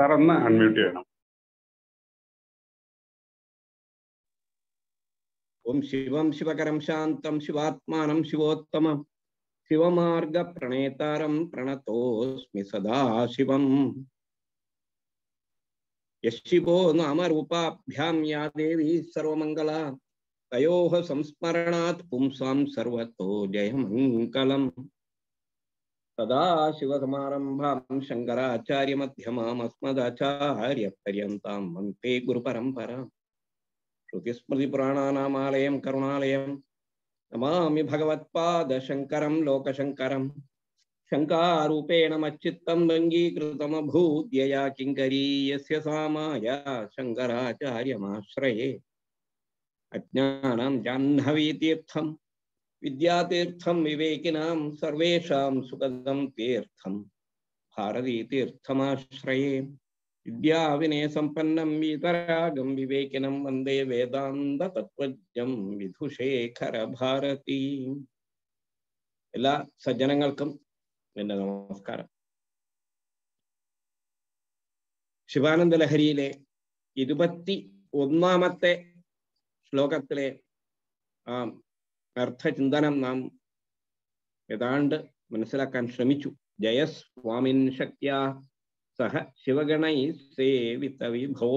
sir ഒന്ന് unmute ചെയ്യണം ഓം ശിവം ശിവകരം ശാന്തം ശിവാത്മാനം ശിവോത്തമം ശിവമാർഗ പ്രണേതാരം പ്രണതോസ്മി സദാശിവം യശിവോ നാമരൂപാഭ്യാം യാ ദേവി സർവമംഗള തയോഹ സംസ്മരണാത് പുംസാം സർവത്തോ ജയമംഗളം सदाशिवसमारम्भां शङ्कराचार्यमध्यमामस्मदाचार्यपर्यन्तां वन्ते गुरुपरम्परां श्रुतिस्मृतिपुराणानामालयं करुणालयं नमामि भगवत्पादशङ्करं लोकशङ्करं शङ्कारूपेण मच्चित्तं भङ्गीकृतमभूद्यया किङ्करी यस्य सा माया शङ्कराचार्यमाश्रये अज्ञानं जाह्नवीतीर्थं വിദ്യാതീർത്ഥം വിവേകിനാം സർവേഷാം സുഗതം തീർത്ഥം ഭാരതീതീർത്ഥമാശ്രയേ വിദ്യാവിനെ സമ്പന്നം വിതരാഗം വിവേകിനം വന്ദേ വേദാന്ത തത്വജ്ഞം വിധുശേഖര ഭാരതി എല്ലാ സജ്ജനങ്ങൾക്കും എൻ്റെ നമസ്കാരം ശിവാനന്ദ ലഹരിയിലെ ഇരുപത്തി ഒന്നാമത്തെ ശ്ലോകത്തിലെ ആ അർത്ഥചിന്തനം നാം ഏതാണ്ട് മനസ്സിലാക്കാൻ ശ്രമിച്ചു ജയസ്വാമിൻ ശക്തിയ സഹ ശിവഗണൈ സേവിത വിഭോ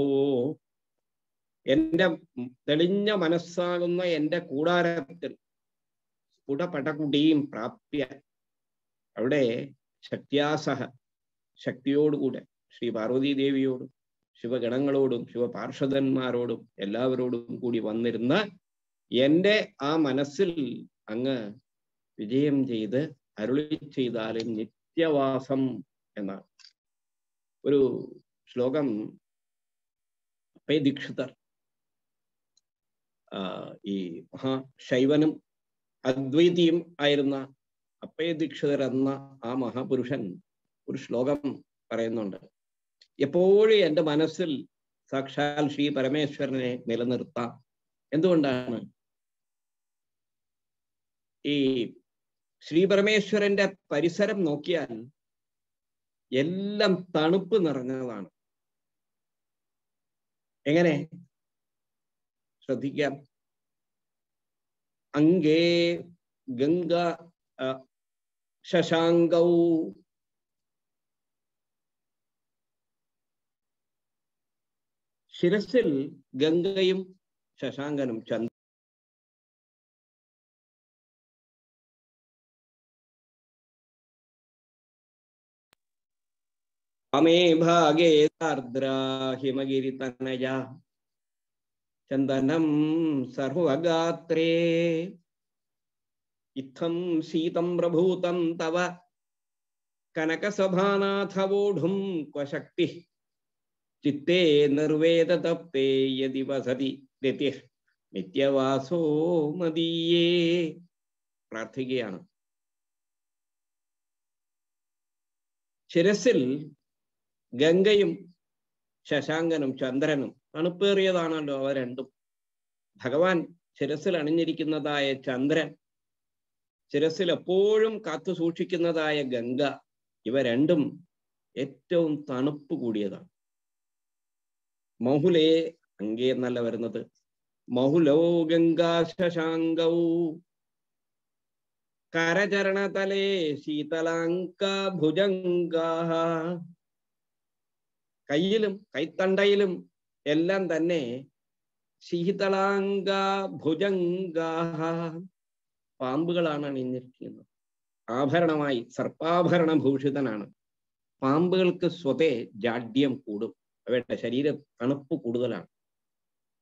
എന്റെ തെളിഞ്ഞ മനസ്സാകുന്ന എന്റെ കൂടാരത്തിൽ സ്ഫുടപടകുടിയും പ്രാപ്യ അവിടെ ശക്തിയാസഹ ശക്തിയോടുകൂടെ ശ്രീ പാർവതീദേവിയോടും ദേവിയോടും ശിവഗണങ്ങളോടും ശിവപാർഷദന്മാരോടും എല്ലാവരോടും കൂടി വന്നിരുന്ന എൻ്റെ ആ മനസ്സിൽ അങ്ങ് വിജയം ചെയ്ത് അരുളി ചെയ്താലും നിത്യവാസം എന്നാണ് ഒരു ശ്ലോകം പേ ദീക്ഷിതർ ഈ മഹാശൈവനും അദ്വൈതിയും ആയിരുന്ന അപ്പേ ദീക്ഷിതർ എന്ന ആ മഹാപുരുഷൻ ഒരു ശ്ലോകം പറയുന്നുണ്ട് എപ്പോഴും എൻ്റെ മനസ്സിൽ സാക്ഷാൽ ശ്രീ പരമേശ്വരനെ നിലനിർത്താം എന്തുകൊണ്ടാണ് ഈ ശ്രീ പരമേശ്വരന്റെ പരിസരം നോക്കിയാൽ എല്ലാം തണുപ്പ് നിറഞ്ഞതാണ് എങ്ങനെ ശ്രദ്ധിക്കാം അങ്കേ ഗംഗ ശശാങ്കൗ ശിരസിൽ ഗംഗയും शशांगन चंद अमे भागे हिमगिरी तनय चंदनम सर्वगात्रे इत्थं शीतं प्रभूतं तव कनकसभानाथवोढुं क्व शक्तिः चित्ते तप्ते यदि वसति നിത്യ നിത്യവാസോ മതിയേ പ്രാർത്ഥിക്കുകയാണ് ശിരസിൽ ഗംഗയും ശശാങ്കനും ചന്ദ്രനും തണുപ്പേറിയതാണല്ലോ അവ രണ്ടും ഭഗവാൻ ശിരസിൽ അണിഞ്ഞിരിക്കുന്നതായ ചന്ദ്രൻ ശിരസിൽ എപ്പോഴും കാത്തു സൂക്ഷിക്കുന്നതായ ഗംഗ ഇവ രണ്ടും ഏറ്റവും തണുപ്പ് കൂടിയതാണ് മഹുലേ അങ്കേ എന്നല്ല വരുന്നത് മഹുലോ ഗംഗാശാങ്കൗ കരചരണതലേ ശീതലാങ്ക ഭുജങ്കാഹ കയ്യിലും കൈത്തണ്ടയിലും എല്ലാം തന്നെ ശീതളാങ്ക ഭുജങ്കാഹ പാമ്പുകളാണ് അണിഞ്ഞിരിക്കുന്നത് ആഭരണമായി സർപ്പാഭരണ ഭൂഷിതനാണ് പാമ്പുകൾക്ക് സ്വതേ ജാഡ്യം കൂടും അവയുടെ ശരീരം തണുപ്പ് കൂടുതലാണ്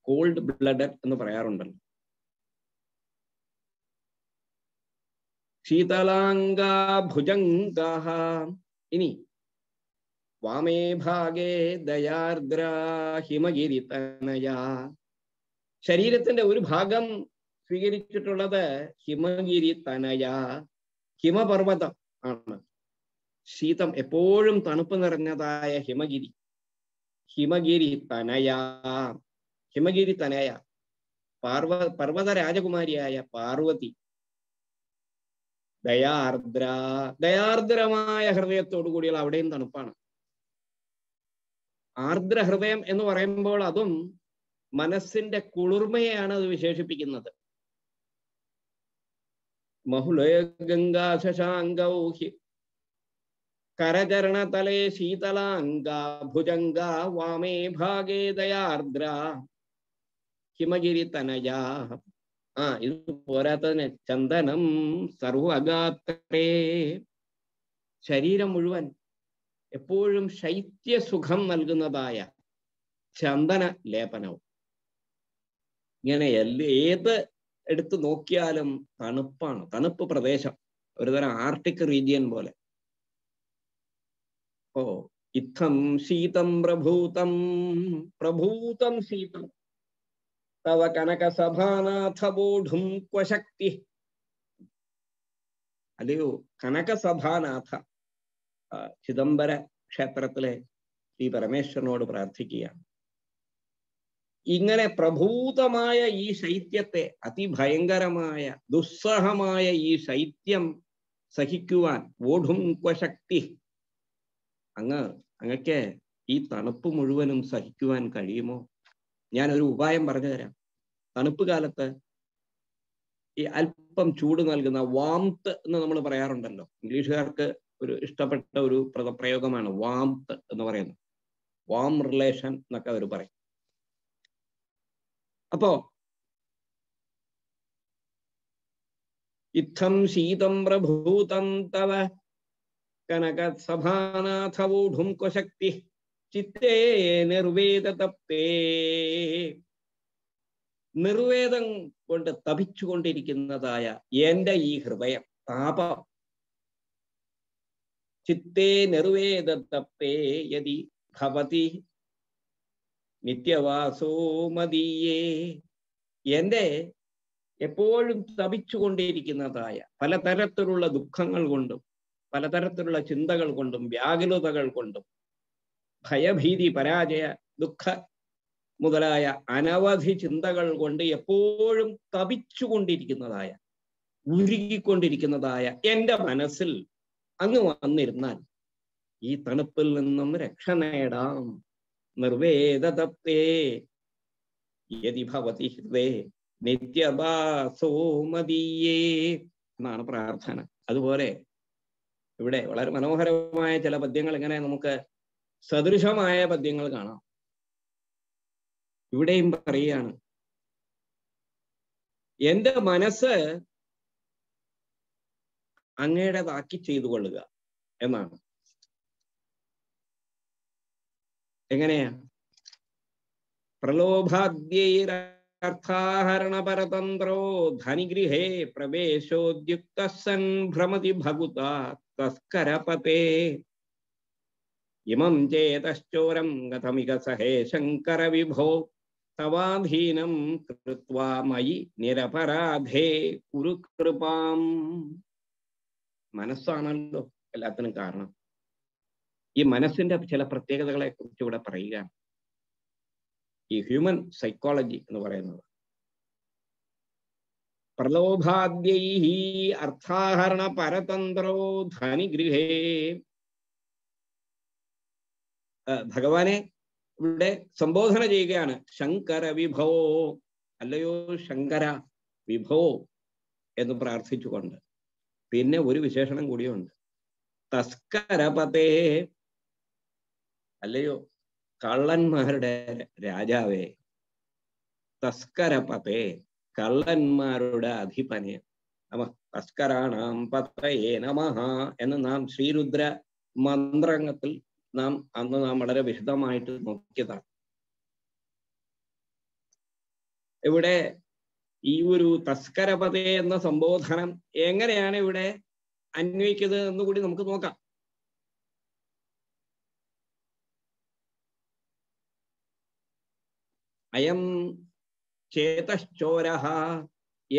കോൾഡ് ബ്ലഡ് എന്ന് ശീതലാംഗ ഭുജംഗഹ ഇനി വാമേ ഭാഗേ ദയാർദ്ര ഹിമഗിരിതനയ ശരീരത്തിന്റെ ഒരു ഭാഗം സ്വീകരിച്ചിട്ടുള്ളത് ഹിമഗിരി തനയ ഹിമപർവ്വതം ആണ് ശീതം എപ്പോഴും തണുപ്പ് നിറഞ്ഞതായ ഹിമഗിരി ഹിമഗിരി തനയാ ഹിമഗിരി തനയ പാർവ പർവ്വത രാജകുമാരിയായ പാർവതി ദയാർദ്ര ദയാർദ്രമായ ഹൃദയത്തോടു കൂടിയുള്ള അവിടെയും തണുപ്പാണ് ആർദ്ര ഹൃദയം എന്ന് പറയുമ്പോൾ അതും മനസ്സിന്റെ കുളിർമയാണ് അത് വിശേഷിപ്പിക്കുന്നത് മഹുളയ ഗംഗാ ശശാംഗൗഹി കരചരണതലേ ശീതലാംഗ ഭുജംഗ വാമേ ഭാഗേ ദയാർദ്ര ഹിമഗിരി തനയാ ആ ഇത് പോരാത്തതിന് ചന്ദനം സർവഗാത്രേ ശരീരം മുഴുവൻ എപ്പോഴും ശൈത്യസുഖം നൽകുന്നതായ ചന്ദന ലേപനവും ഇങ്ങനെ ഏത് എടുത്തു നോക്കിയാലും തണുപ്പാണ് തണുപ്പ് പ്രദേശം ഒരുതരം ആർട്ടിക് റീജിയൻ പോലെ ഓ ഇത്തം ശീതം പ്രഭൂതം പ്രഭൂതം ശീതം തവ ബോഢും ക്വശക്തി കനക കനകസഭാനാഥ ചിദംബര ക്ഷേത്രത്തിലെ ശ്രീ പരമേശ്വരനോട് പ്രാർത്ഥിക്കുകയാണ് ഇങ്ങനെ പ്രഭൂതമായ ഈ ശൈത്യത്തെ അതിഭയങ്കരമായ ദുസ്സഹമായ ഈ ശൈത്യം സഹിക്കുവാൻ ഓഢും ക്വശക്തി അങ്ങ് അങ്ങക്ക് ഈ തണുപ്പ് മുഴുവനും സഹിക്കുവാൻ കഴിയുമോ ഞാൻ ഒരു ഉപായം പറഞ്ഞു തരാം തണുപ്പ് കാലത്ത് ഈ അല്പം ചൂട് നൽകുന്ന വാംത്ത് എന്ന് നമ്മൾ പറയാറുണ്ടല്ലോ ഇംഗ്ലീഷുകാർക്ക് ഒരു ഇഷ്ടപ്പെട്ട ഒരു പ്രയോഗമാണ് വാംത്ത് എന്ന് പറയുന്നത് വാം റിലേഷൻ എന്നൊക്കെ അവർ പറയും അപ്പോ ഇത്തം ശീതം പ്രഭൂതം തവ കനകസഭാനാഥ ഊഢും കൊശക്തി ചിത്തേ നിർവേദ തപ്പേ നിർവേദം കൊണ്ട് തപിച്ചുകൊണ്ടിരിക്കുന്നതായ എന്റെ ഈ ഹൃദയം താപം ചിത്തേ നിർവേദ തപ്പേ യതി ഭവതി നിത്യവാസോ മതിയേ എന്റെ എപ്പോഴും തപിച്ചുകൊണ്ടിരിക്കുന്നതായ പലതരത്തിലുള്ള ദുഃഖങ്ങൾ കൊണ്ടും പലതരത്തിലുള്ള ചിന്തകൾ കൊണ്ടും വ്യാകുലതകൾ കൊണ്ടും ഭയഭീതി പരാജയ ദുഃഖ മുതലായ അനവധി ചിന്തകൾ കൊണ്ട് എപ്പോഴും തപിച്ചുകൊണ്ടിരിക്കുന്നതായ ഉരുകിക്കൊണ്ടിരിക്കുന്നതായ എൻ്റെ മനസ്സിൽ അങ്ങ് വന്നിരുന്നാൽ ഈ തണുപ്പിൽ നിന്നും രക്ഷ നേടാം നിർവേദതപ്തേ യതി ഭവതി ഹൃദേ നിത്യവാസോമതീയേ എന്നാണ് പ്രാർത്ഥന അതുപോലെ ഇവിടെ വളരെ മനോഹരമായ ചില പദ്യങ്ങൾ ഇങ്ങനെ നമുക്ക് സദൃശമായ പദ്യങ്ങൾ കാണാം ഇവിടെയും പറയുകയാണ് എന്റെ മനസ്സ് അങ്ങയുടേതാക്കി ചെയ്തു കൊള്ളുക എന്നാണ് എങ്ങനെയാ പ്രലോഭാദ്യൈരർത്ഥാഹരണപരതന്ത്രോ ധനിഗൃഹേ പ്രവേശോദ്യുക്ത സൻ ഭ്രമതി ഭകുത തസ്കരപതേ इमं चेतश्चोरम कथमिक सहे शंकर विभो तवाधीन मयि निरपराधे कुरुपा मनसाणलो कारण ई मन चल प्रत्येक पर ह्यूम सैकोजी प्रलोभाद्य अर्थाहरण परतंत्रो धनिगृहे ഭഗവാനെ ഇവിടെ സംബോധന ചെയ്യുകയാണ് ശങ്കര വിഭവോ അല്ലയോ ശങ്കര വിഭോ എന്ന് പ്രാർത്ഥിച്ചുകൊണ്ട് പിന്നെ ഒരു വിശേഷണം കൂടിയുണ്ട് തസ്കരപതേ അല്ലയോ കള്ളന്മാരുടെ രാജാവേ തസ്കരപതേ കള്ളന്മാരുടെ അധിപനെ നമ തസ്കരാണാം പതയേ നമ എന്ന് നാം ശ്രീരുദ്ര മന്ത്രത്തിൽ നാം അന്ന് നാം വളരെ വിശദമായിട്ട് നോക്കിയതാണ് ഇവിടെ ഈ ഒരു തസ്കരപത എന്ന സംബോധനം എങ്ങനെയാണ് ഇവിടെ അന്വയിക്കുന്നത് എന്നുകൂടി കൂടി നമുക്ക് നോക്കാം അയം ചേതശ്ചോരഹ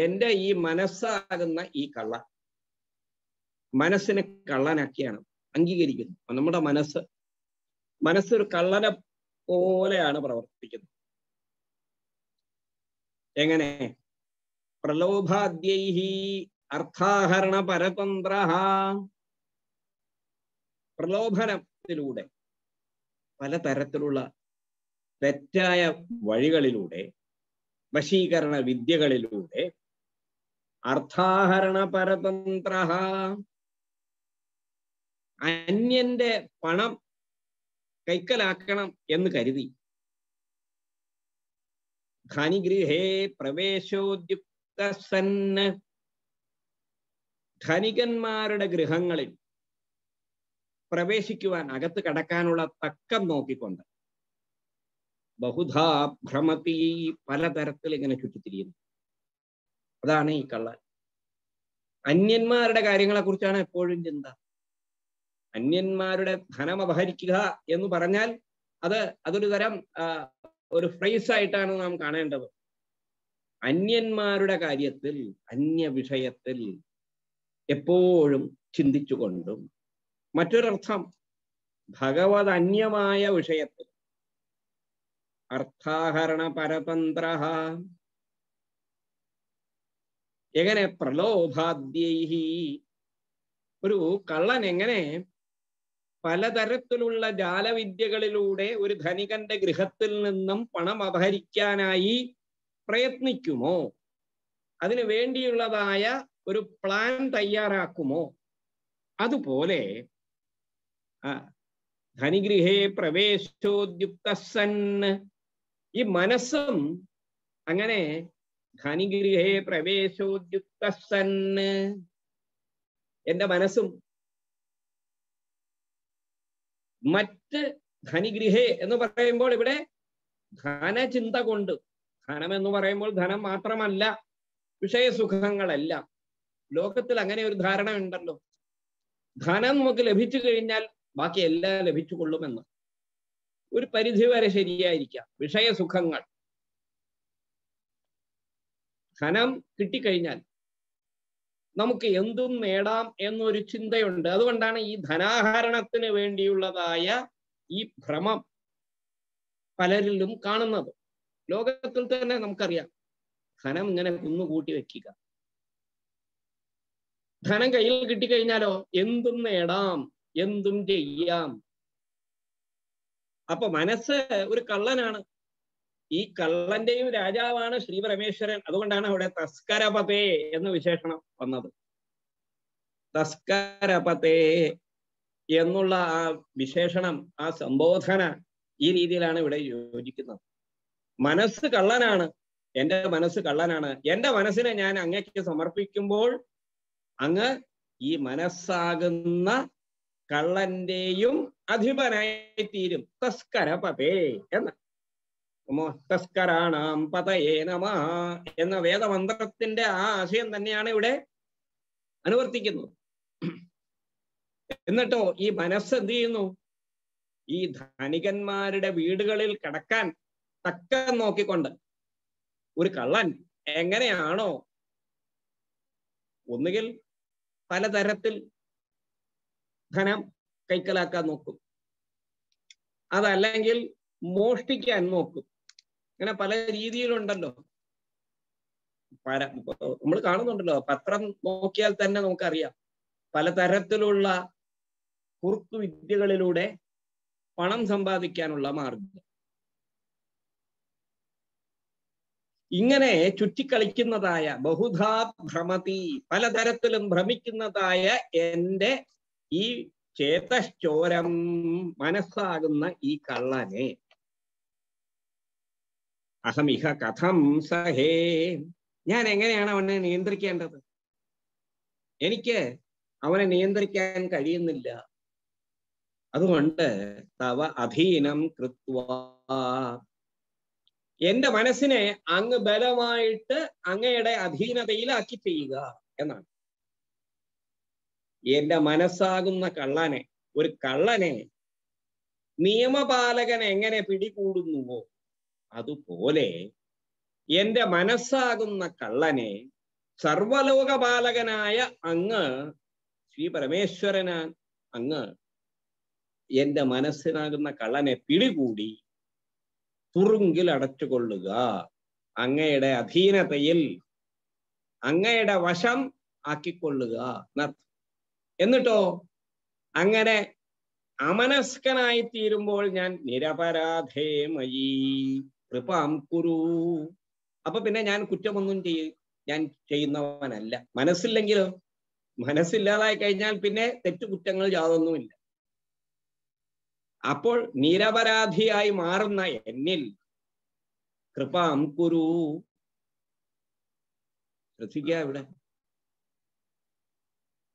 എന്റെ ഈ മനസ്സാകുന്ന ഈ കള്ള മനസ്സിനെ കള്ളനാക്കിയാണ് അംഗീകരിക്കുന്നു നമ്മുടെ മനസ്സ് മനസ്സൊരു കള്ളനെ പോലെയാണ് പ്രവർത്തിക്കുന്നത് എങ്ങനെ പ്രലോഭാദ്യൈഹി അർത്ഥാഹരണ പരതന്ത്ര പ്രലോഭനത്തിലൂടെ പലതരത്തിലുള്ള തെറ്റായ വഴികളിലൂടെ വശീകരണ വിദ്യകളിലൂടെ അർത്ഥാഹരണ പരതന്ത്ര അന്യന്റെ പണം കൈക്കലാക്കണം എന്ന് കരുതി ധനിഗൃഹേ പ്രവേശോദ്യുക്ത സന്ന ധനികന്മാരുടെ ഗൃഹങ്ങളിൽ പ്രവേശിക്കുവാൻ അകത്ത് കടക്കാനുള്ള തക്കം നോക്കിക്കൊണ്ട് ബഹുധാ ഭ്രമത്തി പലതരത്തിൽ ഇങ്ങനെ ചുറ്റിത്തിരിയുന്നു അതാണ് ഈ കള്ളൻ അന്യന്മാരുടെ കാര്യങ്ങളെക്കുറിച്ചാണ് എപ്പോഴും ചിന്ത അന്യന്മാരുടെ ധനം അപഹരിക്കുക എന്ന് പറഞ്ഞാൽ അത് അതൊരു തരം ഒരു ഫ്രൈസ് ആയിട്ടാണ് നാം കാണേണ്ടത് അന്യന്മാരുടെ കാര്യത്തിൽ അന്യ വിഷയത്തിൽ എപ്പോഴും ചിന്തിച്ചുകൊണ്ടും മറ്റൊരർത്ഥം ഭഗവത് അന്യമായ വിഷയത്തിൽ അർത്ഥാഹരണ പരതന്ത്ര എങ്ങനെ പ്രലോഭാദ്യൈ ഒരു കള്ളൻ എങ്ങനെ പലതരത്തിലുള്ള ജാലവിദ്യകളിലൂടെ ഒരു ധനികന്റെ ഗൃഹത്തിൽ നിന്നും പണം അപഹരിക്കാനായി പ്രയത്നിക്കുമോ അതിന് വേണ്ടിയുള്ളതായ ഒരു പ്ലാൻ തയ്യാറാക്കുമോ അതുപോലെ ധനിഗൃഹേ പ്രവേശോദ്യുക്ത സൻ ഈ മനസ്സും അങ്ങനെ ധനിഗൃഹേ പ്രവേശോദ്യുക്ത സൻ എന്റെ മനസ്സും മറ്റ് ധനിഗൃഹേ എന്ന് പറയുമ്പോൾ ഇവിടെ ധനചിന്ത കൊണ്ട് ധനം എന്ന് പറയുമ്പോൾ ധനം മാത്രമല്ല വിഷയസുഖങ്ങളല്ല ലോകത്തിൽ അങ്ങനെ ഒരു ധാരണ ഉണ്ടല്ലോ ധനം നമുക്ക് ലഭിച്ചു കഴിഞ്ഞാൽ ബാക്കി എല്ലാം ലഭിച്ചു കൊള്ളുമെന്ന് ഒരു പരിധി വരെ ശരിയായിരിക്കാം വിഷയസുഖങ്ങൾ ധനം കിട്ടിക്കഴിഞ്ഞാൽ നമുക്ക് എന്തും നേടാം എന്നൊരു ചിന്തയുണ്ട് അതുകൊണ്ടാണ് ഈ ധനാഹരണത്തിന് വേണ്ടിയുള്ളതായ ഈ ഭ്രമം പലരിലും കാണുന്നത് ലോകത്തിൽ തന്നെ നമുക്കറിയാം ധനം ഇങ്ങനെ കുന്നുകൂട്ടി വെക്കുക ധനം കയ്യിൽ കിട്ടിക്കഴിഞ്ഞാലോ എന്തും നേടാം എന്തും ചെയ്യാം അപ്പൊ മനസ്സ് ഒരു കള്ളനാണ് ഈ കള്ളന്റെയും രാജാവാണ് ശ്രീ പരമേശ്വരൻ അതുകൊണ്ടാണ് അവിടെ തസ്കരപതേ എന്ന വിശേഷണം വന്നത് തസ്കരപതേ എന്നുള്ള ആ വിശേഷണം ആ സംബോധന ഈ രീതിയിലാണ് ഇവിടെ യോജിക്കുന്നത് മനസ്സ് കള്ളനാണ് എൻ്റെ മനസ്സ് കള്ളനാണ് എൻ്റെ മനസ്സിനെ ഞാൻ അങ്ങക്ക് സമർപ്പിക്കുമ്പോൾ അങ്ങ് ഈ മനസ്സാകുന്ന കള്ളന്റെയും അധിപനായി തീരും തസ്കരപതേ എന്ന് മോസ്തസ്കരാണാം പതയേ നമ എന്ന വേദമന്ത്രത്തിന്റെ ആ ആശയം തന്നെയാണ് ഇവിടെ അനുവർത്തിക്കുന്നത് എന്നിട്ടോ ഈ മനസ്സ് എന്ത് ചെയ്യുന്നു ഈ ധനികന്മാരുടെ വീടുകളിൽ കിടക്കാൻ തക്ക നോക്കിക്കൊണ്ട് ഒരു കള്ളൻ എങ്ങനെയാണോ ഒന്നുകിൽ പലതരത്തിൽ ധനം കൈക്കലാക്കാൻ നോക്കും അതല്ലെങ്കിൽ മോഷ്ടിക്കാൻ നോക്കും അങ്ങനെ പല രീതിയിലുണ്ടല്ലോ പല നമ്മൾ കാണുന്നുണ്ടല്ലോ പത്രം നോക്കിയാൽ തന്നെ നമുക്കറിയാം പലതരത്തിലുള്ള കുറുക്കു വിദ്യകളിലൂടെ പണം സമ്പാദിക്കാനുള്ള മാർഗം ഇങ്ങനെ ചുറ്റിക്കളിക്കുന്നതായ ബഹുധാ ഭ്രമതി പലതരത്തിലും ഭ്രമിക്കുന്നതായ എന്റെ ഈ ചേതശ്ചോരം മനസ്സാകുന്ന ഈ കള്ളനെ അഹമിഹ കഥം സഹേ ഞാൻ എങ്ങനെയാണ് അവനെ നിയന്ത്രിക്കേണ്ടത് എനിക്ക് അവനെ നിയന്ത്രിക്കാൻ കഴിയുന്നില്ല അതുകൊണ്ട് തവ അധീനം കൃത്വ എന്റെ മനസ്സിനെ അങ്ങ് ബലമായിട്ട് അങ്ങയുടെ അധീനതയിലാക്കി ചെയ്യുക എന്നാണ് എന്റെ മനസ്സാകുന്ന കള്ളനെ ഒരു കള്ളനെ നിയമപാലകൻ എങ്ങനെ പിടികൂടുന്നുവോ അതുപോലെ എന്റെ മനസ്സാകുന്ന കള്ളനെ സർവലോകപാലകനായ അങ്ങ് ശ്രീ പരമേശ്വരനാൻ അങ്ങ് എന്റെ മനസ്സിനാകുന്ന കള്ളനെ പിടികൂടി തുറുങ്കിൽ അടച്ചുകൊള്ളുക അങ്ങയുടെ അധീനതയിൽ അങ്ങയുടെ വശം ആക്കിക്കൊള്ളുക എന്നിട്ടോ അങ്ങനെ അമനസ്കനായി തീരുമ്പോൾ ഞാൻ നിരപരാധേമയി കൃപാം കുരു അപ്പൊ പിന്നെ ഞാൻ കുറ്റമൊന്നും ചെയ്യ ഞാൻ ചെയ്യുന്നവനല്ല മനസ്സില്ലെങ്കിലോ മനസ്സില്ലാതായി കഴിഞ്ഞാൽ പിന്നെ കുറ്റങ്ങൾ യാതൊന്നുമില്ല അപ്പോൾ നിരപരാധിയായി മാറുന്ന എന്നിൽ കൃപാം കുരു ശ്രദ്ധിക്കുക ഇവിടെ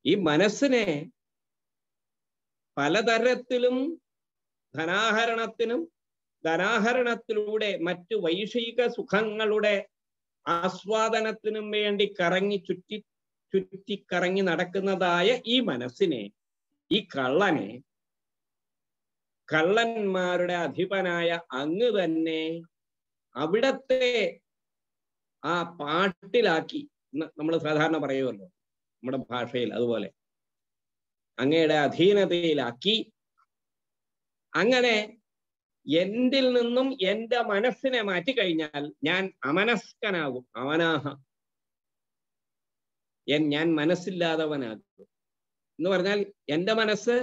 ഈ മനസ്സിനെ പലതരത്തിലും ധനാഹരണത്തിനും ധനാഹരണത്തിലൂടെ മറ്റു വൈഷയിക സുഖങ്ങളുടെ ആസ്വാദനത്തിനും വേണ്ടി കറങ്ങി ചുറ്റി ചുറ്റിക്കറങ്ങി നടക്കുന്നതായ ഈ മനസ്സിനെ ഈ കള്ളനെ കള്ളന്മാരുടെ അധിപനായ അങ്ങ് തന്നെ അവിടത്തെ ആ പാട്ടിലാക്കി നമ്മൾ സാധാരണ പറയുമല്ലോ നമ്മുടെ ഭാഷയിൽ അതുപോലെ അങ്ങയുടെ അധീനതയിലാക്കി അങ്ങനെ എന്തിൽ നിന്നും എന്റെ മനസ്സിനെ മാറ്റി കഴിഞ്ഞാൽ ഞാൻ അമനസ്കനാകും അവനാഹ ഞാൻ മനസ്സില്ലാതവനാകും എന്ന് പറഞ്ഞാൽ എന്റെ മനസ്സ്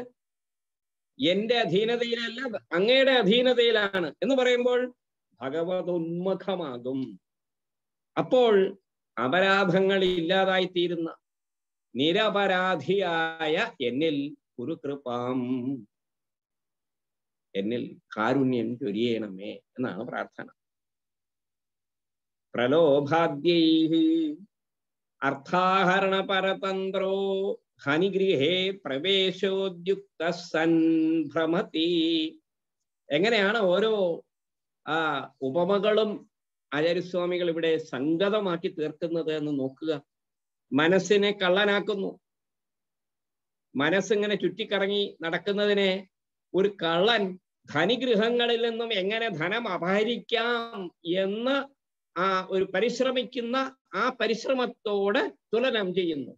എന്റെ അധീനതയിലല്ല അങ്ങയുടെ അധീനതയിലാണ് എന്ന് പറയുമ്പോൾ ഉന്മുഖമാകും അപ്പോൾ അപരാധങ്ങൾ ഇല്ലാതായിത്തീരുന്ന നിരപരാധിയായ എന്നിൽ കുരുകൃപാം എന്നിൽ കാരുണ്യം ചൊരിയണമേ എന്നാണ് പ്രാർത്ഥന പ്രലോഭാദ്യൈ അർത്ഥാഹരണ പരതന്ത്രോ ഹനിഗൃഹേ പ്രവേശോദ്യുക്ത സൻഭ്രമതി എങ്ങനെയാണ് ഓരോ ആ ഉപമകളും ആചാര്യസ്വാമികൾ ഇവിടെ സംഗതമാക്കി തീർക്കുന്നത് എന്ന് നോക്കുക മനസ്സിനെ കള്ളനാക്കുന്നു മനസ്സിങ്ങനെ ചുറ്റിക്കറങ്ങി നടക്കുന്നതിനെ ഒരു കള്ളൻ ധനിഗൃഹങ്ങളിൽ നിന്നും എങ്ങനെ ധനം അപഹരിക്കാം എന്ന് ആ ഒരു പരിശ്രമിക്കുന്ന ആ പരിശ്രമത്തോട് തുലനം ചെയ്യുന്നു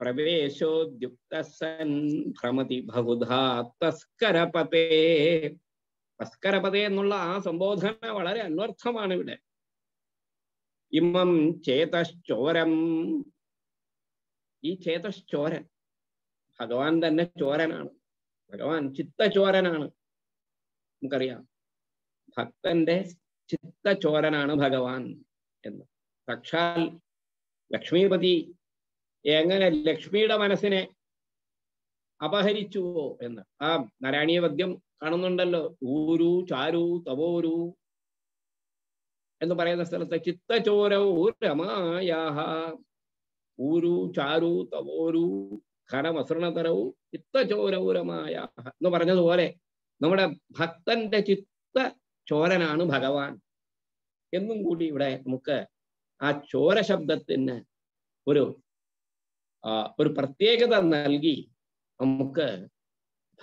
പ്രവേശോദ്യുക്തസൻ ഭ്രമതി ബഹുധാ തസ്കരപതേ തസ്കരപതേ എന്നുള്ള ആ സംബോധന വളരെ അന്വർത്ഥമാണ് ഇവിടെ ഇമം ചേതശ്ചോരം ഈ ചേതശ്ചോരൻ ഭഗവാൻ തന്നെ ചോരനാണ് ഭഗവാൻ ചിത്തചോരനാണ് നമുക്കറിയാം ഭക്തന്റെ ചിത്തചോരനാണ് ഭഗവാൻ എന്ന് സാക്ഷാൽ ലക്ഷ്മീപതി എങ്ങനെ ലക്ഷ്മിയുടെ മനസ്സിനെ അപഹരിച്ചുവോ എന്ന് ആ നാരായണീയ പദ്യം കാണുന്നുണ്ടല്ലോ ഊരു ചാരു തവോരു എന്ന് പറയുന്ന സ്ഥലത്ത് ചിത്തചോരൗ രമായാഹ ഊരു ചാരു തവോരു ഖരവസൃണതരവും ചിത്തചോരൗരമായ എന്ന് പറഞ്ഞതുപോലെ നമ്മുടെ ഭക്തന്റെ ചിത്ത ചോരനാണ് ഭഗവാൻ എന്നും കൂടി ഇവിടെ നമുക്ക് ആ ചോര ശബ്ദത്തിന് ഒരു ഒരു പ്രത്യേകത നൽകി നമുക്ക്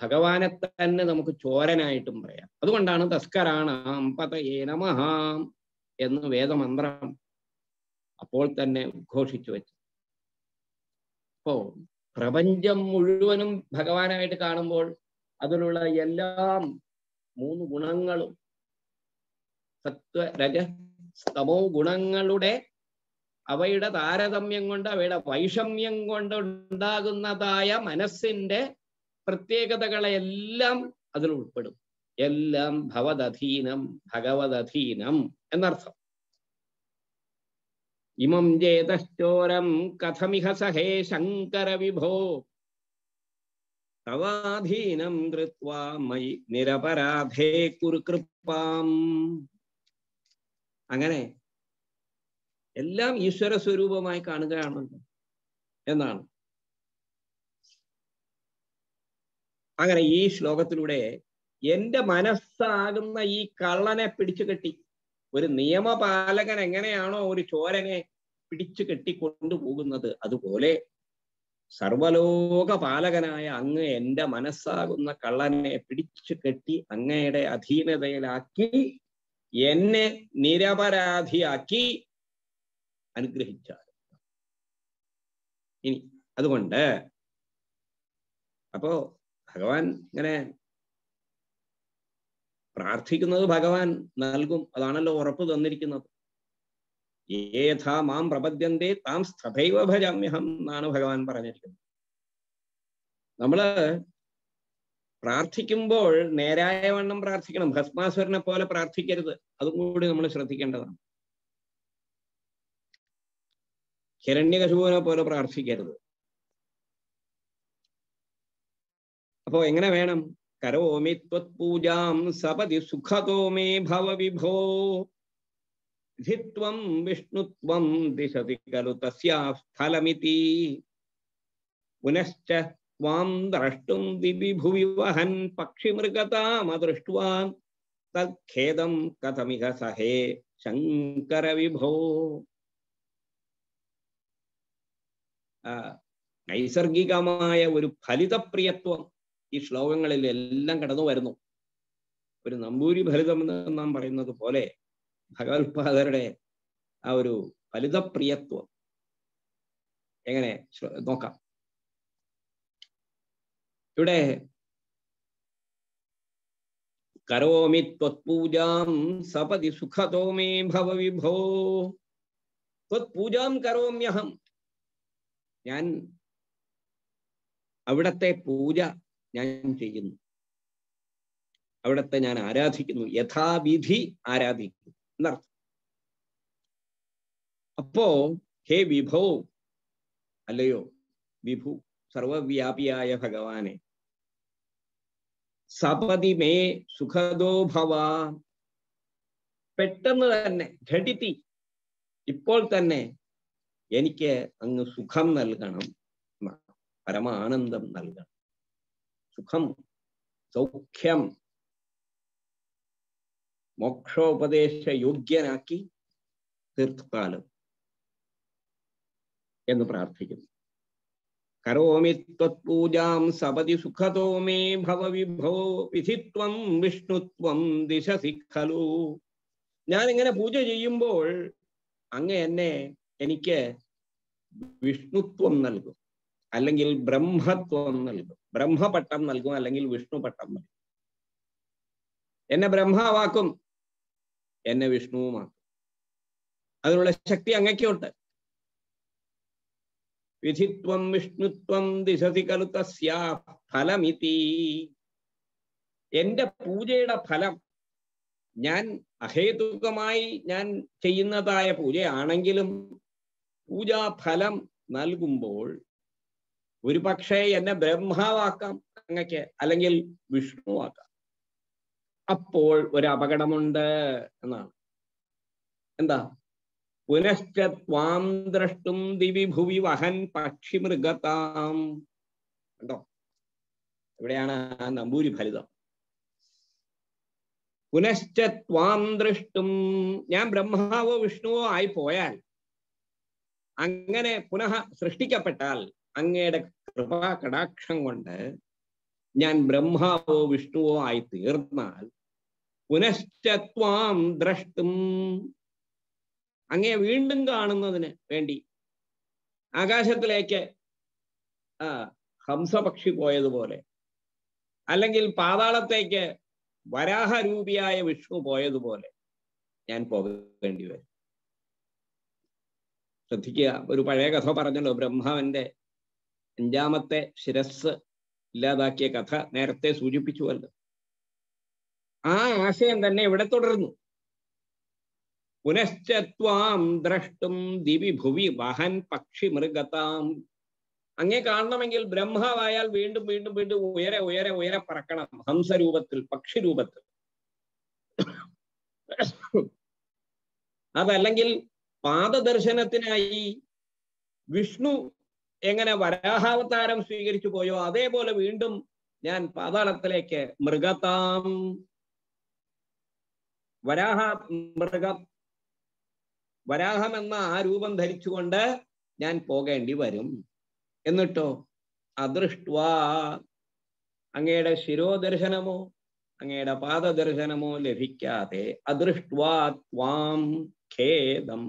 ഭഗവാനെ തന്നെ നമുക്ക് ചോരനായിട്ടും പറയാം അതുകൊണ്ടാണ് തസ്കരാണാം പതയേ നമഹാം എന്ന് വേദമന്ത്രം അപ്പോൾ തന്നെ ഉദ്ഘോഷിച്ചു വെച്ചു അപ്പോ പ്രപഞ്ചം മുഴുവനും ഭഗവാനായിട്ട് കാണുമ്പോൾ അതിലുള്ള എല്ലാം മൂന്ന് ഗുണങ്ങളും സത്വ രജ തമോ ഗുണങ്ങളുടെ അവയുടെ താരതമ്യം കൊണ്ട് അവയുടെ വൈഷമ്യം കൊണ്ട് ഉണ്ടാകുന്നതായ മനസ്സിന്റെ പ്രത്യേകതകളെല്ലാം അതിൽ ഉൾപ്പെടും എല്ലാം ഭവതധീനം ഭഗവതധീനം എന്നർത്ഥം ഇമം ചേതശ്ചോരം കഥമിഹ സഹേ ശങ്കര വിഭോ തവാധീനം കൃത്വാ മയി നിരപരാധേ കുരുകൃപ്പാം അങ്ങനെ എല്ലാം ഈശ്വര സ്വരൂപമായി കാണുകയാണല്ലോ എന്നാണ് അങ്ങനെ ഈ ശ്ലോകത്തിലൂടെ എന്റെ മനസ്സാകുന്ന ഈ കള്ളനെ പിടിച്ചു കെട്ടി ഒരു നിയമപാലകൻ എങ്ങനെയാണോ ഒരു ചോരനെ പിടിച്ചു കെട്ടിക്കൊണ്ടുപോകുന്നത് അതുപോലെ സർവലോക പാലകനായ അങ്ങ് എൻ്റെ മനസ്സാകുന്ന കള്ളനെ പിടിച്ചു കെട്ടി അങ്ങയുടെ അധീനതയിലാക്കി എന്നെ നിരപരാധിയാക്കി അനുഗ്രഹിച്ചാൽ ഇനി അതുകൊണ്ട് അപ്പോ ഭഗവാൻ ഇങ്ങനെ പ്രാർത്ഥിക്കുന്നത് ഭഗവാൻ നൽകും അതാണല്ലോ ഉറപ്പ് തന്നിരിക്കുന്നത് ഏഥാ മാം പ്രപദ്യന്തേ താം സ്ഥൈവ ഭജാമ്യഹം എന്നാണ് ഭഗവാൻ പറഞ്ഞിരിക്കുന്നത് നമ്മള് പ്രാർത്ഥിക്കുമ്പോൾ നേരായ വണ്ണം പ്രാർത്ഥിക്കണം ഭസ്മാസുരനെ പോലെ പ്രാർത്ഥിക്കരുത് അതും കൂടി നമ്മൾ ശ്രദ്ധിക്കേണ്ടതാണ് ഹിരണ്യകശുവിനെ പോലെ പ്രാർത്ഥിക്കരുത് അപ്പോ എങ്ങനെ വേണം करोमि त्वत्पूजां सपदि सुखतो मे भव विभो धित्वं विष्णुत्वं दिशति खलु तस्या स्थलमिति पुनश्च त्वां द्रष्टुं दिवि भुवि वहन् पक्षिमृगतामदृष्ट्वा तत्खेदं कथमिह सहे शङ्कर विभो നൈസർഗികമായ ഒരു ഫലിതപ്രിയത്വം ഈ ശ്ലോകങ്ങളിൽ എല്ലാം കടന്നു വരുന്നു ഒരു നമ്പൂരി ഫലിതം എന്ന് നാം പറയുന്നത് പോലെ ഭഗവത്പാദരുടെ ആ ഒരു ഫലിതപ്രിയത്വം എങ്ങനെ നോക്കാം ഇവിടെ കരോമി ത്വത്പൂജാം സപതി സുഖതോ മേ ഭവ വിഭോ ത്വത്പൂജാം കരോമ്യഹം ഞാൻ അവിടത്തെ പൂജ ഞാൻ ചെയ്യുന്നു അവിടത്തെ ഞാൻ ആരാധിക്കുന്നു യഥാവിധി ആരാധിക്കുന്നു എന്നർത്ഥം അപ്പോ ഹേ വിഭോ അല്ലയോ വിഭു സർവവ്യാപിയായ ഭഗവാനെ സപതി മേ സുഖദോ ഭവ പെട്ടെന്ന് തന്നെ ഘടിത്തി ഇപ്പോൾ തന്നെ എനിക്ക് അങ്ങ് സുഖം നൽകണം പരമാനന്ദം നൽകണം സുഖം സൗഖ്യം മോക്ഷോപദേശ യോഗ്യനാക്കി തീർത്തുകാലം എന്ന് പ്രാർത്ഥിക്കുന്നു കരോമി ത്വത്പൂജാം സപതി സുഖതോ മേ ഭവ വിഭോ വിധിത്വം വിഷ്ണുത്വം ദിശസി ഖലു ഞാൻ ഇങ്ങനെ പൂജ ചെയ്യുമ്പോൾ അങ്ങ് എന്നെ എനിക്ക് വിഷ്ണുത്വം നൽകും അല്ലെങ്കിൽ ബ്രഹ്മത്വം നൽകും ബ്രഹ്മപട്ടം നൽകും അല്ലെങ്കിൽ വിഷ്ണുപട്ടം നൽകും എന്നെ ബ്രഹ്മാവാക്കും എന്നെ വിഷ്ണുവുമാക്കും അതിനുള്ള ശക്തി അങ്ങക്കുണ്ട് വിധിത്വം വിഷ്ണുത്വം ദിശതി കലു ഫലമിതി എന്റെ പൂജയുടെ ഫലം ഞാൻ അഹേതുകമായി ഞാൻ ചെയ്യുന്നതായ പൂജയാണെങ്കിലും പൂജാഫലം നൽകുമ്പോൾ ഒരു പക്ഷേ എന്നെ ബ്രഹ്മാവാക്കാം അങ്ങക്ക് അല്ലെങ്കിൽ വിഷ്ണുവാക്കാം അപ്പോൾ ഒരു അപകടമുണ്ട് എന്നാണ് എന്താ പുനശ്ച ത്വാം ദ്രഷ്ടും ദിവി ഭുവി വഹൻ പക്ഷി മൃഗതാം കണ്ടോ ഇവിടെയാണ് നമ്പൂരി ഫലിതം പുനശ്ച ത്വാം ദൃഷ്ടും ഞാൻ ബ്രഹ്മാവോ വിഷ്ണുവോ ആയി പോയാൽ അങ്ങനെ പുനഃ സൃഷ്ടിക്കപ്പെട്ടാൽ അങ്ങയുടെ കൃപാ കടാക്ഷം കൊണ്ട് ഞാൻ ബ്രഹ്മാവോ വിഷ്ണുവോ ആയി തീർന്നാൽ പുനശ്ചത്വാം ദ്രഷ്ടും അങ്ങയെ വീണ്ടും കാണുന്നതിന് വേണ്ടി ആകാശത്തിലേക്ക് ഹംസപക്ഷി പോയതുപോലെ അല്ലെങ്കിൽ പാതാളത്തേക്ക് വരാഹരൂപിയായ വിഷ്ണു പോയതുപോലെ ഞാൻ പോകേണ്ടി വരും ശ്രദ്ധിക്കുക ഒരു പഴയ കഥ പറഞ്ഞല്ലോ ബ്രഹ്മാവിന്റെ അഞ്ചാമത്തെ ശിരസ് ഇല്ലാതാക്കിയ കഥ നേരത്തെ അല്ല ആ ആശയം തന്നെ ഇവിടെ തുടർന്നു പുനശ്ചത്വാം ദ്രഷ്ടും ദിവി ഭുവി വഹൻ പക്ഷി മൃഗതാം അങ്ങേ കാണണമെങ്കിൽ ബ്രഹ്മാവായാൽ വീണ്ടും വീണ്ടും വീണ്ടും ഉയരെ ഉയരെ ഉയരെ പറക്കണം ഹംസരൂപത്തിൽ പക്ഷി രൂപത്തിൽ അതല്ലെങ്കിൽ പാദദർശനത്തിനായി വിഷ്ണു എങ്ങനെ വരാഹാവതാരം സ്വീകരിച്ചു പോയോ അതേപോലെ വീണ്ടും ഞാൻ പാതാളത്തിലേക്ക് മൃഗതാം വരാഹ മൃഗം വരാഹം എന്ന ആ രൂപം ധരിച്ചുകൊണ്ട് ഞാൻ പോകേണ്ടി വരും എന്നിട്ടോ അദൃഷ്ട അങ്ങയുടെ ശിരോദർശനമോ അങ്ങയുടെ പാദദർശനമോ ലഭിക്കാതെ അദൃഷ്ട ഖേദം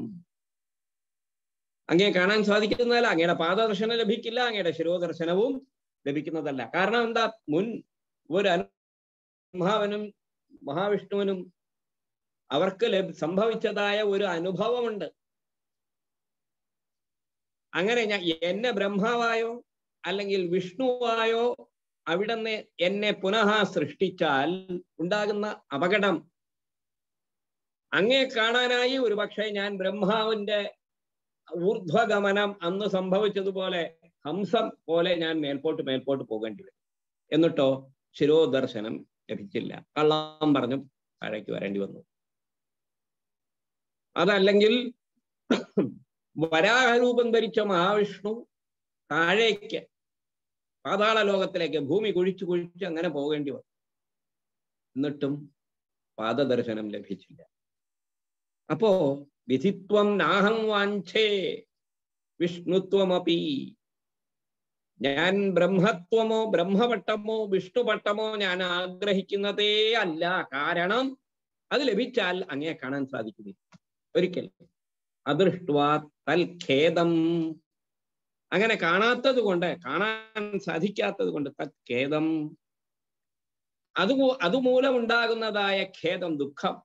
അങ്ങനെ കാണാൻ സാധിക്കുന്നതല്ല അങ്ങയുടെ പാദദർശനം ലഭിക്കില്ല അങ്ങയുടെ ശിരോദർശനവും ലഭിക്കുന്നതല്ല കാരണം എന്താ മുൻ ഒരു അനുഭാവനും മഹാവിഷ്ണുവിനും അവർക്ക് സംഭവിച്ചതായ ഒരു അനുഭവമുണ്ട് അങ്ങനെ ഞാൻ എന്നെ ബ്രഹ്മാവായോ അല്ലെങ്കിൽ വിഷ്ണുവായോ നിന്ന് എന്നെ പുനഃ സൃഷ്ടിച്ചാൽ ഉണ്ടാകുന്ന അപകടം അങ്ങേ കാണാനായി ഒരുപക്ഷെ ഞാൻ ബ്രഹ്മാവിന്റെ ഊർധ്വഗമനം അന്ന് സംഭവിച്ചതുപോലെ ഹംസം പോലെ ഞാൻ മേൽപോട്ട് മേൽപോട്ട് പോകേണ്ടി വരും എന്നിട്ടോ ശിരോദർശനം ലഭിച്ചില്ല കള്ളം പറഞ്ഞു താഴേക്ക് വരേണ്ടി വന്നു അതല്ലെങ്കിൽ വരാഹരൂപം ധരിച്ച മഹാവിഷ്ണു താഴേക്ക് പാതാള ലോകത്തിലേക്ക് ഭൂമി കുഴിച്ചു കുഴിച്ച് അങ്ങനെ പോകേണ്ടി വന്നു എന്നിട്ടും പാദദർശനം ലഭിച്ചില്ല അപ്പോ വിധിത്വം നാഹം വാഞ്ചേ വിഷ്ണുത്വമപി ഞാൻ ബ്രഹ്മത്വമോ ബ്രഹ്മപട്ടമോ വിഷ്ണുപട്ടമോ ഞാൻ ആഗ്രഹിക്കുന്നതേ അല്ല കാരണം അത് ലഭിച്ചാൽ അങ്ങേ കാണാൻ സാധിക്കുന്നില്ല ഒരിക്കൽ അദൃഷ്ട തൽഖേദം അങ്ങനെ കാണാത്തത് കൊണ്ട് കാണാൻ സാധിക്കാത്തത് കൊണ്ട് തത്ഖേദം അതുമൂ അതുമൂലം ഉണ്ടാകുന്നതായ ഖേദം ദുഃഖം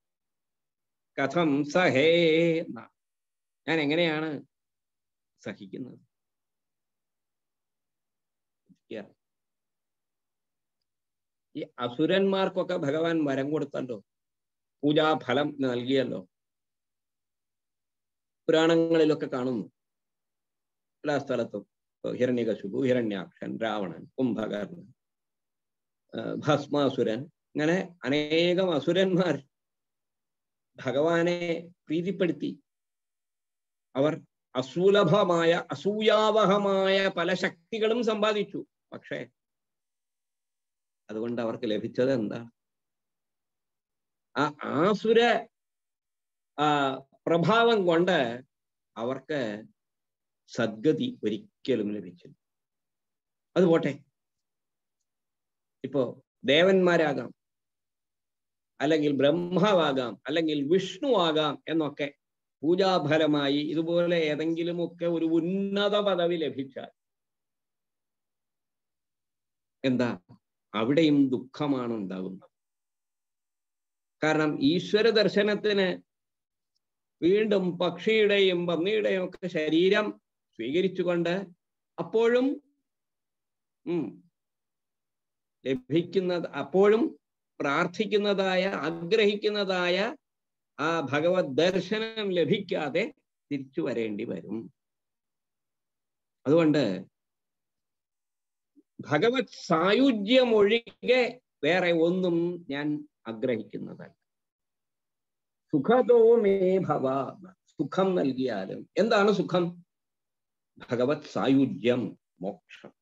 കഥം സഹേ ഞാൻ എങ്ങനെയാണ് സഹിക്കുന്നത് ഈ അസുരന്മാർക്കൊക്കെ ഭഗവാൻ വരം കൊടുത്തല്ലോ പൂജാഫലം നൽകിയല്ലോ പുരാണങ്ങളിലൊക്കെ കാണുന്നു എല്ലാ സ്ഥലത്തും ഹിരണ്യകശുഭു ഹിരണ്യാക്ഷൻ രാവണൻ കുംഭകർണൻ ഭസ്മാസുരൻ അങ്ങനെ അനേകം അസുരന്മാർ ഭഗവാനെ പ്രീതിപ്പെടുത്തി അവർ അസുലഭമായ അസൂയാവഹമായ പല ശക്തികളും സമ്പാദിച്ചു പക്ഷേ അതുകൊണ്ട് അവർക്ക് ലഭിച്ചത് എന്താ ആ ആസുര പ്രഭാവം കൊണ്ട് അവർക്ക് സദ്ഗതി ഒരിക്കലും ലഭിച്ചില്ല അത് പോട്ടെ ഇപ്പോ ദേവന്മാരാകാം അല്ലെങ്കിൽ ബ്രഹ്മാവാകാം അല്ലെങ്കിൽ വിഷ്ണു ആകാം എന്നൊക്കെ പൂജാഫലമായി ഇതുപോലെ ഏതെങ്കിലുമൊക്കെ ഒരു ഉന്നത പദവി ലഭിച്ചാൽ എന്താ അവിടെയും ദുഃഖമാണ് ഉണ്ടാകുന്നത് കാരണം ഈശ്വര ദർശനത്തിന് വീണ്ടും പക്ഷിയുടെയും പന്നിയുടെയും ഒക്കെ ശരീരം സ്വീകരിച്ചുകൊണ്ട് അപ്പോഴും ലഭിക്കുന്നത് അപ്പോഴും പ്രാർത്ഥിക്കുന്നതായ ആഗ്രഹിക്കുന്നതായ ആ ഭഗവത് ദർശനം ലഭിക്കാതെ തിരിച്ചു വരേണ്ടി വരും അതുകൊണ്ട് ഭഗവത് സായുജ്യമൊഴികെ വേറെ ഒന്നും ഞാൻ ആഗ്രഹിക്കുന്നതല്ല സുഖതോ മേ ഭവ സുഖം നൽകിയാലും എന്താണ് സുഖം ഭഗവത് സായുജ്യം മോക്ഷം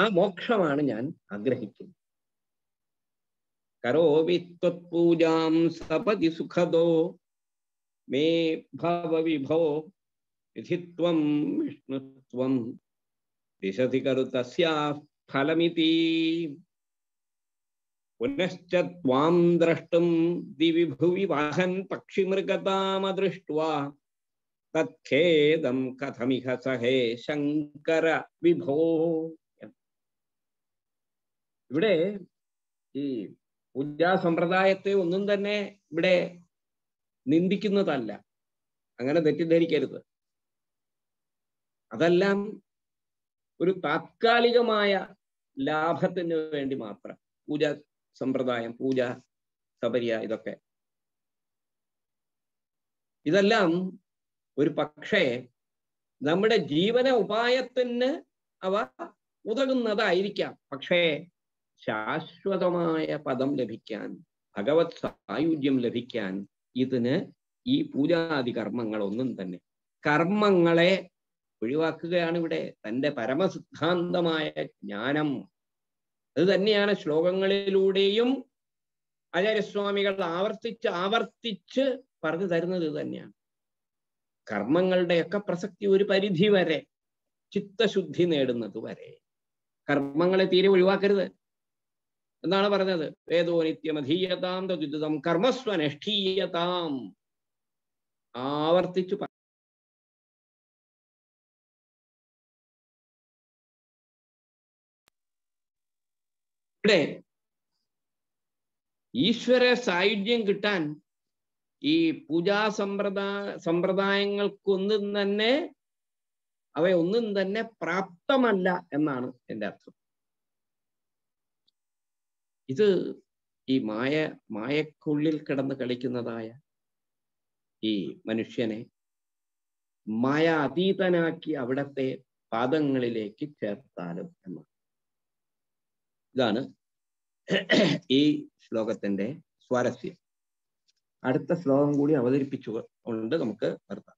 ആ മോക്ഷമാണ് ഞാൻ ആഗ്രഹിക്കുന്നത് करोमि त्वत्पूजां सपदि सुखदो मे भव विभो विधित्वं विष्णुत्वं दिशति खलु तस्याः फलमिति पुनश्च त्वां द्रष्टुं दिवि भुवि वाहन् पक्षिमृगतामदृष्ट्वा तत्खेदं कथमिह सहे शङ्कर विभो ഇവിടെ ഈ പൂജാ സമ്പ്രദായത്തെ ഒന്നും തന്നെ ഇവിടെ നിന്ദിക്കുന്നതല്ല അങ്ങനെ തെറ്റിദ്ധരിക്കരുത് അതെല്ലാം ഒരു താത്കാലികമായ ലാഭത്തിന് വേണ്ടി മാത്രം പൂജാ സമ്പ്രദായം പൂജ സബരിയ ഇതൊക്കെ ഇതെല്ലാം ഒരു പക്ഷേ നമ്മുടെ ജീവന ഉപായത്തിന് അവ ഉതകുന്നതായിരിക്കാം പക്ഷേ ശാശ്വതമായ പദം ലഭിക്കാൻ ഭഗവത് സായുജ്യം ലഭിക്കാൻ ഇതിന് ഈ പൂജാതി കർമ്മങ്ങൾ ഒന്നും തന്നെ കർമ്മങ്ങളെ ഒഴിവാക്കുകയാണ് ഇവിടെ തൻ്റെ പരമസിദ്ധാന്തമായ ജ്ഞാനം അത് തന്നെയാണ് ശ്ലോകങ്ങളിലൂടെയും ആചാര്യസ്വാമികൾ ആവർത്തിച്ച് ആവർത്തിച്ച് പറഞ്ഞു തരുന്നത് ഇത് തന്നെയാണ് കർമ്മങ്ങളുടെയൊക്കെ പ്രസക്തി ഒരു പരിധി വരെ ചിത്തശുദ്ധി നേടുന്നത് വരെ കർമ്മങ്ങളെ തീരെ ഒഴിവാക്കരുത് എന്താണ് പറഞ്ഞത് വേദോ നിത്യമധീയതാം ത്വദ്വിതം കർമ്മസ്വനിഷ്ഠീയതാം ആവർത്തിച്ചു ഇവിടെ ഈശ്വര സായുധ്യം കിട്ടാൻ ഈ പൂജാ സമ്പ്രദായ സമ്പ്രദായങ്ങൾക്കൊന്നും തന്നെ അവയൊന്നും തന്നെ പ്രാപ്തമല്ല എന്നാണ് എൻ്റെ അർത്ഥം ഇത് ഈ മായ മായക്കുള്ളിൽ കിടന്ന് കളിക്കുന്നതായ ഈ മനുഷ്യനെ മായ അതീതനാക്കി അവിടത്തെ പാദങ്ങളിലേക്ക് ചേർത്താലും എന്നാണ് ഇതാണ് ഈ ശ്ലോകത്തിന്റെ സ്വാരസ്യം അടുത്ത ശ്ലോകം കൂടി അവതരിപ്പിച്ചു കൊണ്ട് നമുക്ക് നിർത്താം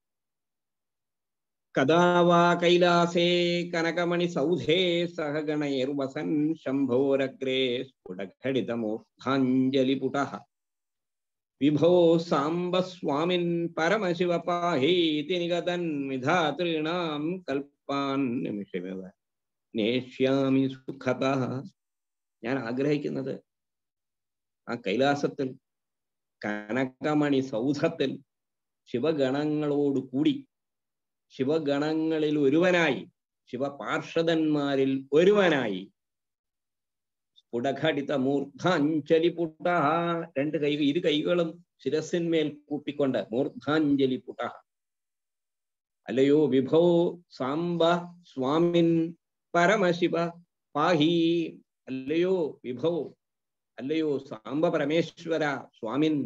कदा वा कैलासे कनकमणिसौधे सह गणैर्वसन् शम्भोरग्रे स्फुटघटितमोष्ठाञ्जलिपुटः विभो साम्ब स्वामिन् निगतन् विधातॄणां कल्पान् निमिषमिव नेष्यामि सुखतः ഞാൻ ആഗ്രഹിക്കുന്നത് ആ കൈലാസത്തിൽ കനകമണി സൗധത്തിൽ ശിവഗണങ്ങളോട് ശിവഗണങ്ങളിൽ ഒരുവനായി ശിവപാർഷദന്മാരിൽ ഒരുവനായി പുടഘടിത മൂർധാഞ്ജലി പുട്ട രണ്ട് കൈ ഇരു കൈകളും ശിരസിന്മേൽ കൂപ്പിക്കൊണ്ട് മൂർധാഞ്ജലി പുട്ട അല്ലയോ വിഭോ സാംബ സ്വാമിൻ പരമശിവ പാഹി അല്ലയോ വിഭോ അല്ലയോ സാംബ പരമേശ്വര സ്വാമിൻ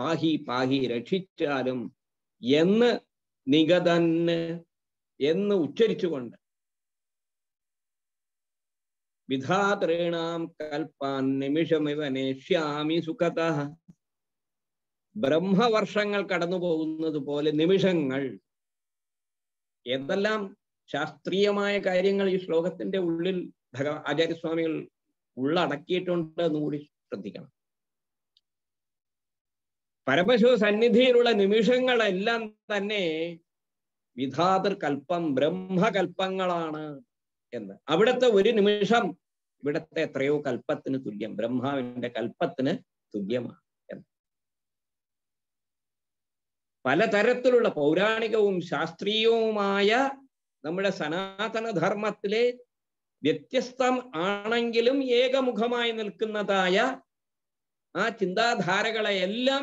പാഹി പാഹി രക്ഷിച്ചാലും എന്ന് നിഗതന് എന്ന് ഉച്ചരിച്ചുകൊണ്ട് വിധാതൃണാം കൽപ്പാൻ നിമിഷമിവ നേഷ്യാമി സുഖത ബ്രഹ്മവർഷങ്ങൾ കടന്നു പോകുന്നത് പോലെ നിമിഷങ്ങൾ എന്തെല്ലാം ശാസ്ത്രീയമായ കാര്യങ്ങൾ ഈ ശ്ലോകത്തിന്റെ ഉള്ളിൽ ഭഗ ആചാര്യസ്വാമികൾ ഉള്ളടക്കിയിട്ടുണ്ട് എന്നുകൂടി ശ്രദ്ധിക്കണം പരമശിവ സന്നിധിയിലുള്ള നിമിഷങ്ങളെല്ലാം തന്നെ വിധാതൃകൽപ്പം ബ്രഹ്മകൽപ്പങ്ങളാണ് എന്ന് അവിടുത്തെ ഒരു നിമിഷം ഇവിടത്തെ എത്രയോ കൽപ്പത്തിന് തുല്യം ബ്രഹ്മാവിന്റെ കൽപ്പത്തിന് തുല്യമാണ് എന്ന് പലതരത്തിലുള്ള പൗരാണികവും ശാസ്ത്രീയവുമായ നമ്മുടെ സനാതനധർമ്മത്തിലെ വ്യത്യസ്തം ആണെങ്കിലും ഏകമുഖമായി നിൽക്കുന്നതായ ആ ചിന്താധാരകളെയെല്ലാം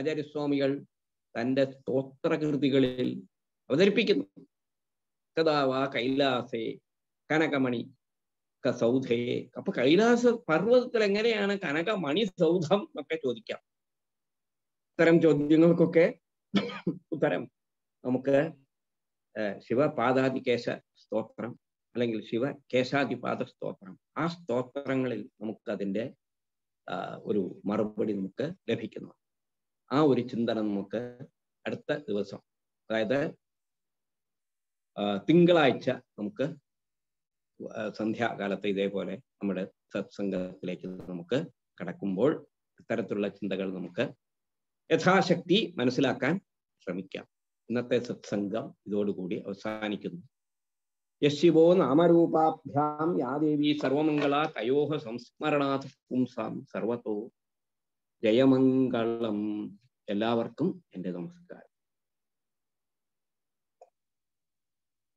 ആചാര്യസ്വാമികൾ തന്റെ സ്തോത്രകൃതികളിൽ അവതരിപ്പിക്കുന്നു കഥാവാ കൈലാസേ കനകമണി സൗധയെ അപ്പൊ കൈലാസ പർവ്വതത്തിൽ എങ്ങനെയാണ് കനകമണി സൗധം ഒക്കെ ചോദിക്കാം ഇത്തരം ചോദ്യങ്ങൾക്കൊക്കെ ഉത്തരം നമുക്ക് ശിവപാദാതികേശ സ്തോത്രം അല്ലെങ്കിൽ ശിവ കേശാതിപാദ സ്തോത്രം ആ സ്തോത്രങ്ങളിൽ അതിൻ്റെ ഒരു മറുപടി നമുക്ക് ലഭിക്കുന്നു ആ ഒരു ചിന്തന നമുക്ക് അടുത്ത ദിവസം അതായത് തിങ്കളാഴ്ച നമുക്ക് സന്ധ്യാകാലത്ത് ഇതേപോലെ നമ്മുടെ സത്സംഗത്തിലേക്ക് നമുക്ക് കടക്കുമ്പോൾ ഇത്തരത്തിലുള്ള ചിന്തകൾ നമുക്ക് യഥാശക്തി മനസ്സിലാക്കാൻ ശ്രമിക്കാം ഇന്നത്തെ സത്സംഗം ഇതോടുകൂടി അവസാനിക്കുന്നു യശിവോ നാമരൂപാഭ്യാം യാദേവി സർവമംഗള തയോഹ സംസ്മരണാത് പുംസാം സർവത്തോ ജയമംഗളം എല്ലാവർക്കും എൻ്റെ നമസ്കാരം